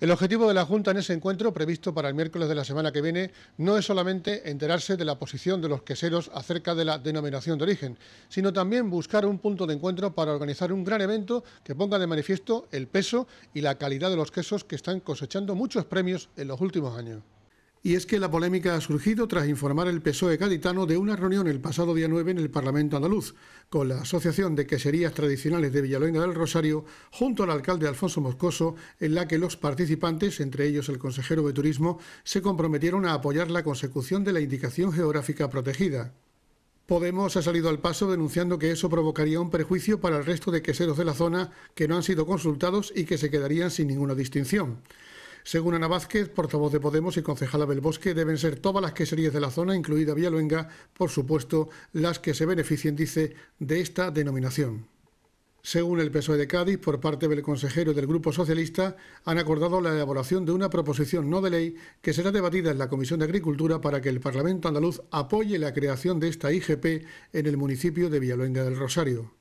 El objetivo de la Junta en ese encuentro, previsto para el miércoles de la semana que viene, no es solamente enterarse de la posición de los queseros acerca de la denominación de origen, sino también buscar un punto de encuentro para organizar un gran evento que ponga de manifiesto el peso y la calidad de los quesos que están cosechando muchos premios en los últimos años. Y es que la polémica ha surgido tras informar el PSOE gaditano de una reunión el pasado día 9 en el Parlamento andaluz con la Asociación de Queserías Tradicionales de Villaloina del Rosario junto al alcalde Alfonso Moscoso, en la que los participantes, entre ellos el consejero de Turismo, se comprometieron a apoyar la consecución de la indicación geográfica protegida. Podemos ha salido al paso denunciando que eso provocaría un perjuicio para el resto de queseros de la zona que no han sido consultados y que se quedarían sin ninguna distinción. Según Ana Vázquez, portavoz de Podemos y concejala del Bosque, deben ser todas las queserías de la zona, incluida Villaluenga, por supuesto, las que se beneficien, dice, de esta denominación. Según el PSOE de Cádiz, por parte del consejero del Grupo Socialista, han acordado la elaboración de una proposición no de ley que será debatida en la Comisión de Agricultura para que el Parlamento andaluz apoye la creación de esta IGP en el municipio de Villaluenga del Rosario.